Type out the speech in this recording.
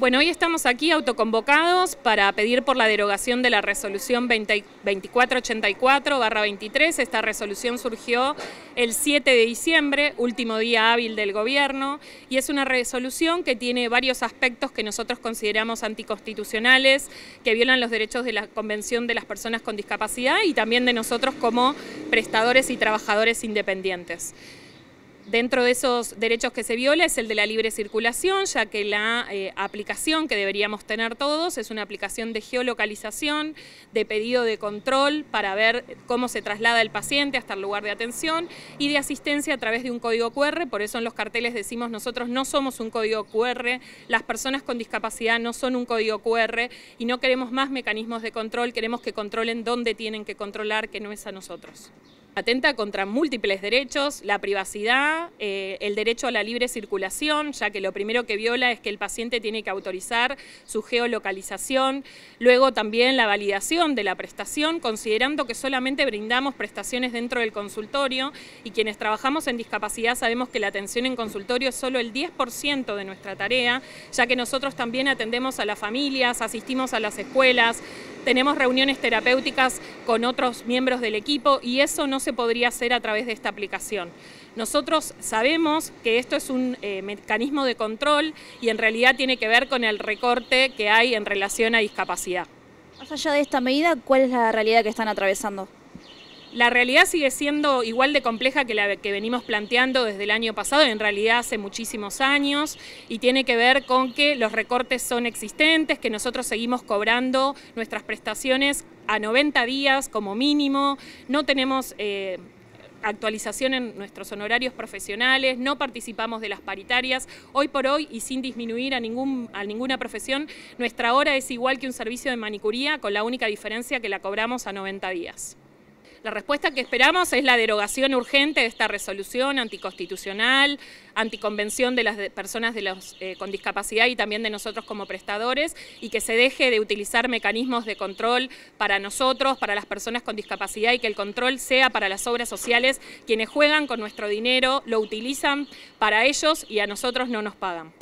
Bueno, hoy estamos aquí autoconvocados para pedir por la derogación de la resolución 2484-23. Esta resolución surgió el 7 de diciembre, último día hábil del gobierno, y es una resolución que tiene varios aspectos que nosotros consideramos anticonstitucionales, que violan los derechos de la Convención de las Personas con Discapacidad y también de nosotros como prestadores y trabajadores independientes. Dentro de esos derechos que se viola es el de la libre circulación, ya que la eh, aplicación que deberíamos tener todos es una aplicación de geolocalización, de pedido de control para ver cómo se traslada el paciente hasta el lugar de atención y de asistencia a través de un código QR. Por eso en los carteles decimos nosotros no somos un código QR, las personas con discapacidad no son un código QR y no queremos más mecanismos de control, queremos que controlen dónde tienen que controlar, que no es a nosotros. Atenta contra múltiples derechos, la privacidad, eh, el derecho a la libre circulación, ya que lo primero que viola es que el paciente tiene que autorizar su geolocalización, luego también la validación de la prestación, considerando que solamente brindamos prestaciones dentro del consultorio y quienes trabajamos en discapacidad sabemos que la atención en consultorio es solo el 10% de nuestra tarea, ya que nosotros también atendemos a las familias, asistimos a las escuelas, tenemos reuniones terapéuticas con otros miembros del equipo y eso no se podría hacer a través de esta aplicación. Nosotros sabemos que esto es un eh, mecanismo de control y en realidad tiene que ver con el recorte que hay en relación a discapacidad. Más allá de esta medida, ¿cuál es la realidad que están atravesando? La realidad sigue siendo igual de compleja que la que venimos planteando desde el año pasado, en realidad hace muchísimos años, y tiene que ver con que los recortes son existentes, que nosotros seguimos cobrando nuestras prestaciones a 90 días como mínimo, no tenemos... Eh, actualización en nuestros honorarios profesionales, no participamos de las paritarias. Hoy por hoy, y sin disminuir a, a ninguna profesión, nuestra hora es igual que un servicio de manicuría, con la única diferencia que la cobramos a 90 días. La respuesta que esperamos es la derogación urgente de esta resolución anticonstitucional, anticonvención de las personas de los, eh, con discapacidad y también de nosotros como prestadores y que se deje de utilizar mecanismos de control para nosotros, para las personas con discapacidad y que el control sea para las obras sociales, quienes juegan con nuestro dinero, lo utilizan para ellos y a nosotros no nos pagan.